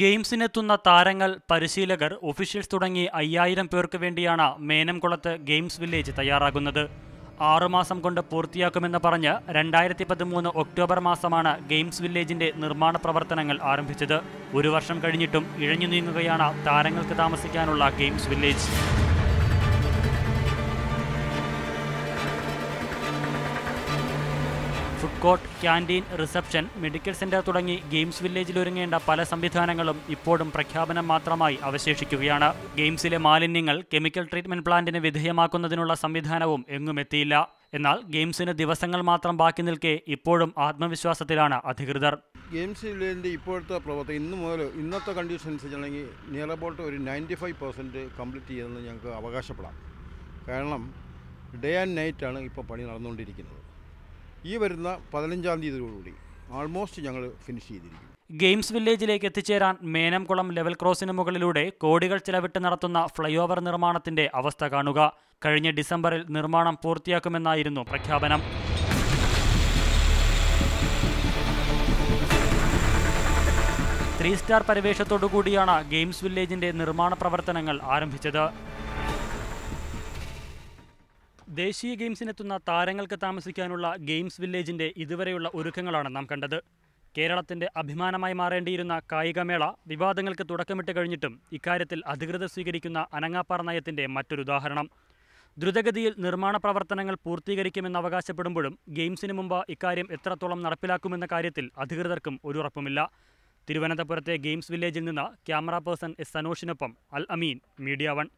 ഗെയിംസിനെത്തുന്ന താരങ്ങൾ പരിശീലകർ ഒഫീഷ്യൽസ് തുടങ്ങി അയ്യായിരം പേർക്ക് വേണ്ടിയാണ് മേനംകുളത്ത് ഗെയിംസ് വില്ലേജ് തയ്യാറാകുന്നത് ആറുമാസം കൊണ്ട് പൂർത്തിയാക്കുമെന്ന് പറഞ്ഞ് രണ്ടായിരത്തി പതിമൂന്ന് ഒക്ടോബർ മാസമാണ് ഗെയിംസ് വില്ലേജിന്റെ നിർമ്മാണ പ്രവർത്തനങ്ങൾ ആരംഭിച്ചത് ഒരു വർഷം കഴിഞ്ഞിട്ടും ഇഴഞ്ഞു നീങ്ങുകയാണ് താരങ്ങൾക്ക് താമസിക്കാനുള്ള games village food court canteen reception medical centre തുടങ്ങി ഗെയിംസ് വില്ലേജിൽ ഒരുങ്ങേണ്ട പല സംവിധാനങ്ങളും ഇപ്പോഴും പ്രഖ്യാപനം മാത്രമായി അവശേഷിക്കുകയാണ് ഗെയിംസിലെ മാലിന്യങ്ങൾ കെമിക്കൽ ട്രീറ്റ്മെന്റ് പ്ലാന്റിന് വിധേയമാക്കുന്നതിനുള്ള സംവിധാനവും എങ്ങുമെത്തിയില്ല എന്നാൽ ഗെയിംസിന് ദിവസങ്ങൾ മാത്രം ബാക്കി നിൽക്കെ ഇപ്പോഴും ആത്മവിശ്വാസത്തിലാണ് അധികൃതർ ഗെയിംസ് വില്ലേജിൻ്റെ ഇപ്പോഴത്തെ പ്രവർത്തനം ഇന്ന് മുതൽ ഇന്നത്തെ കണ്ടീഷൻ അനുസരിച്ചാണെങ്കിൽ നിയർ ഒരു നയൻറ്റി ഫൈവ് പെർസെൻറ്റ് കംപ്ലീറ്റ് ചെയ്തെന്ന് ഞങ്ങൾക്ക് അവകാശപ്പെടാം കാരണം ഡേ ആൻഡ് നൈറ്റാണ് ഇപ്പോൾ പണി നടന്നുകൊണ്ടിരിക്കുന്നത് ഈ വരുന്ന പതിനഞ്ചാം തീയതിയോടുകൂടി ആൾമോസ്റ്റ് ഞങ്ങൾ ഫിനിഷ് ചെയ്തിരിക്കും ഗെയിംസ് വില്ലേജിലേക്ക് എത്തിച്ചേരാൻ മേനംകുളം ലെവൽ ക്രോസിന് മുകളിലൂടെ കോടികൾ ചിലവിട്ട് നടത്തുന്ന ഫ്ലൈഓവർ ഓവർ നിർമ്മാണത്തിന്റെ അവസ്ഥ കാണുക കഴിഞ്ഞ ഡിസംബറിൽ നിർമ്മാണം പൂർത്തിയാക്കുമെന്നായിരുന്നു പ്രഖ്യാപനം ത്രീ സ്റ്റാർ പരിവേഷത്തോടുകൂടിയാണ് കൂടിയാണ് ഗെയിംസ് വില്ലേജിന്റെ നിർമ്മാണ പ്രവർത്തനങ്ങൾ ആരംഭിച്ചത് ദേശീയ ഗെയിംസിനെത്തുന്ന താരങ്ങൾക്ക് താമസിക്കാനുള്ള ഗെയിംസ് വില്ലേജിന്റെ ഇതുവരെയുള്ള ഒരുക്കങ്ങളാണ് നാം കണ്ടത് കേരളത്തിന്റെ അഭിമാനമായി മാറേണ്ടിയിരുന്ന കായികമേള വിവാദങ്ങൾക്ക് തുടക്കമിട്ട് കഴിഞ്ഞിട്ടും ഇക്കാര്യത്തിൽ അധികൃതർ സ്വീകരിക്കുന്ന അനങ്ങാപ്പാറ നയത്തിന്റെ മറ്റൊരു ഉദാഹരണം ദ്രുതഗതിയിൽ നിർമ്മാണ പ്രവർത്തനങ്ങൾ പൂർത്തീകരിക്കുമെന്ന് അവകാശപ്പെടുമ്പോഴും ഗെയിംസിന് മുമ്പ് ഇക്കാര്യം എത്രത്തോളം നടപ്പിലാക്കുമെന്ന കാര്യത്തിൽ അധികൃതർക്കും ഒരു ഉറപ്പുമില്ല തിരുവനന്തപുരത്തെ ഗെയിംസ് വില്ലേജിൽ നിന്ന് ക്യാമറ പേഴ്സൺ എസ് സനോഷിനൊപ്പം അൽ അമീൻ മീഡിയ വൺ